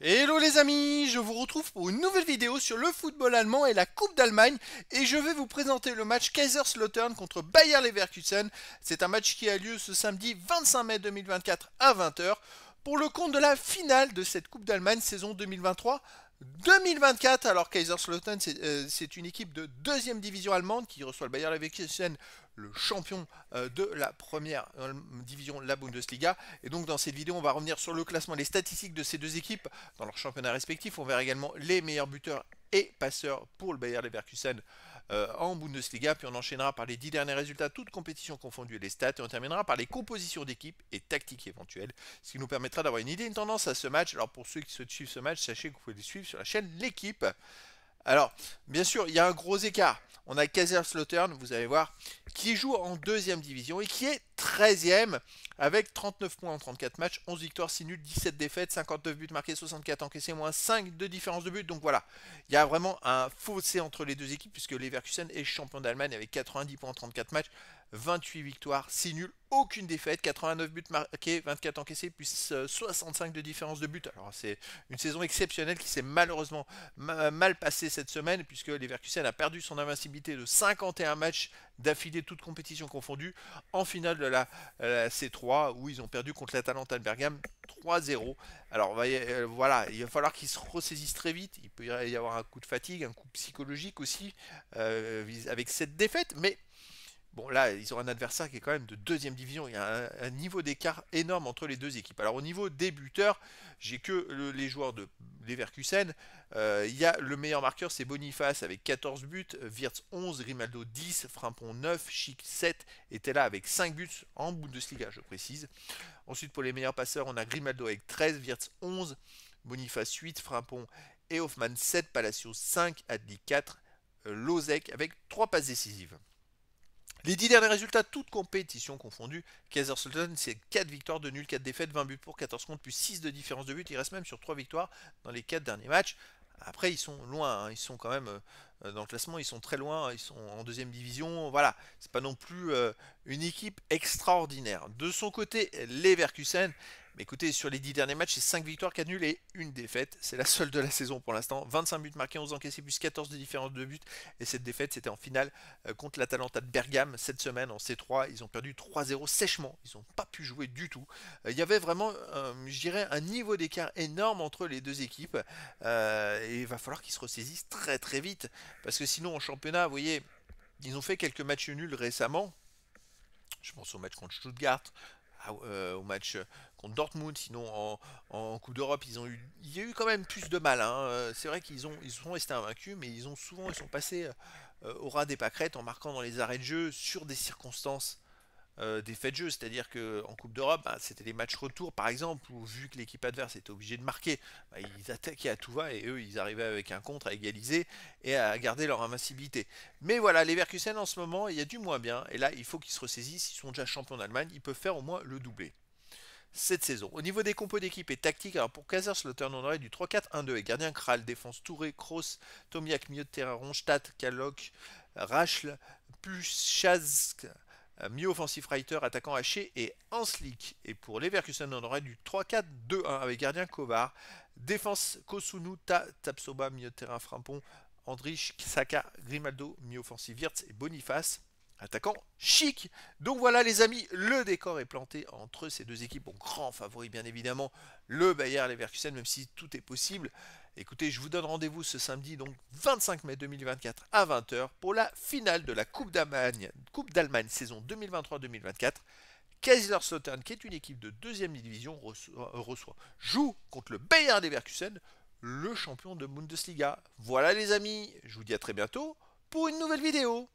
Hello les amis, je vous retrouve pour une nouvelle vidéo sur le football allemand et la Coupe d'Allemagne et je vais vous présenter le match Kaiserslautern contre Bayer Leverkusen. C'est un match qui a lieu ce samedi 25 mai 2024 à 20h pour le compte de la finale de cette Coupe d'Allemagne saison 2023 2024, alors Kaiserslautern, euh, c'est une équipe de deuxième division allemande qui reçoit le Bayer Leverkusen, le champion euh, de la première euh, division, la Bundesliga. Et donc dans cette vidéo, on va revenir sur le classement, les statistiques de ces deux équipes dans leur championnat respectif. On verra également les meilleurs buteurs et passeurs pour le Bayer Leverkusen euh, en Bundesliga, puis on enchaînera par les 10 derniers résultats, toutes compétitions confondues et les stats, et on terminera par les compositions d'équipe et tactiques éventuelles, ce qui nous permettra d'avoir une idée, une tendance à ce match. Alors pour ceux qui souhaitent suivent ce match, sachez que vous pouvez les suivre sur la chaîne L'équipe. Alors, bien sûr, il y a un gros écart. On a Kaiserslautern, vous allez voir, qui joue en deuxième division et qui est 13e avec 39 points en 34 matchs, 11 victoires, 6 nuls, 17 défaites, 59 buts marqués, 64 encaissés, moins 5 de différence de buts. Donc voilà, il y a vraiment un fossé entre les deux équipes puisque Leverkusen est champion d'Allemagne avec 90 points en 34 matchs, 28 victoires, 6 nuls, aucune défaite, 89 buts marqués, 24 encaissés, plus 65 euh, de différence de but. Alors c'est une saison exceptionnelle qui s'est malheureusement mal passée cette semaine, puisque Leverkusen a perdu son invincibilité de 51 matchs d'affilée, toutes compétitions confondues, en finale de la, euh, C3, où ils ont perdu contre l'Atalanta de Bergame 3-0. Alors euh, voilà, il va falloir qu'ils se ressaisissent très vite, il peut y avoir un coup de fatigue, un coup psychologique aussi, avec cette défaite, mais Bon, là, ils ont un adversaire qui est quand même de deuxième division. Il y a un, niveau d'écart énorme entre les deux équipes. Alors, au niveau des buteurs, j'ai que les joueurs de Leverkusen. Euh, il y a le meilleur marqueur, c'est Boniface avec 14 buts, Wirtz 11, Grimaldo 10, Frimpon 9, Chic 7, était là avec 5 buts en Bundesliga, je précise. Ensuite, pour les meilleurs passeurs, on a Grimaldo avec 13, Wirtz 11, Boniface 8, Frimpon et Hoffman 7, Palacios 5, Adli 4, euh, Lozek avec 3 passes décisives. Les 10 derniers résultats, toutes compétitions confondues, Sultan, c'est 4 victoires de nul, 4 défaites, 20 buts pour, 14 contre, plus 6 de différence de but. Il reste même sur 3 victoires dans les 4 derniers matchs. Après, ils sont loin, hein. ils sont quand même euh, euh, dans le classement, ils sont très loin, ils sont en deuxième division. Voilà, c'est pas non plus euh, une équipe extraordinaire. De son côté, les Leverkusen, écoutez, sur les 10 derniers matchs, c'est 5 victoires, 4 nuls et une défaite. C'est la seule de la saison pour l'instant. 25 buts marqués, 11 encaissés, plus 14 de différence de buts. Et cette défaite, c'était en finale euh, contre l'Atalanta de Bergame cette semaine en C3. Ils ont perdu 3-0 sèchement. Ils n'ont pas pu jouer du tout. Euh, il y avait vraiment, euh, je dirais, un niveau d'écart énorme entre les deux équipes. et il va falloir qu'ils se ressaisissent très très vite. Parce que sinon, en championnat, vous voyez, ils ont fait quelques matchs nuls récemment. Je pense au match contre Stuttgart, euh, au match euh, contre Dortmund. Sinon, en, Coupe d'Europe, ils ont eu, il y a eu quand même plus de mal. Hein. Euh, c'est vrai qu'ils ont, ils sont restés invaincus, mais ils ont souvent, ils sont passés au ras des pâquerettes en marquant dans les arrêts de jeu sur des circonstances euh, des faits de jeu. C'est-à-dire qu'en Coupe d'Europe, bah, c'était des matchs retour, par exemple, où vu que l'équipe adverse était obligée de marquer, bah, ils attaquaient à tout va et eux, ils arrivaient avec un contre à égaliser et à garder leur invincibilité. Mais voilà, les Verkusen en ce moment, il y a du moins bien. Et là, il faut qu'ils se ressaisissent. Ils sont déjà champions d'Allemagne, ils peuvent faire au moins le doublé cette saison. Au niveau des compos d'équipe et tactique, alors pour Kaiserslautern, on aurait du 3-4-1-2 et gardien Kral, défense Touré, Kroos, Tomiak, milieu de Ronstadt, Kalok, Rachl, Puschask. Euh, mi offensif writer, attaquant haché et Hanslik. Et pour Leverkusen, on aurait du 3-4-2-1 avec gardien Kovar, défense Kosunu, Tapsoba, milieu terrain Frampon, Andrich, Saka, Grimaldo, mi offensif Wirtz et Boniface. Attaquant chic. Donc voilà les amis, le décor est planté entre ces deux équipes. Bon, grand favori bien évidemment, le Bayer Leverkusen, même si tout est possible. Écoutez, je vous donne rendez-vous ce samedi, donc 25 mai 2024 à 20h, pour la finale de la Coupe d'Allemagne, Coupe d'Allemagne saison 2023-2024. Kaiserslautern, qui est une équipe de deuxième division, euh, reçoit, joue contre le Bayern Leverkusen, le champion de Bundesliga. Voilà les amis, je vous dis à très bientôt pour une nouvelle vidéo.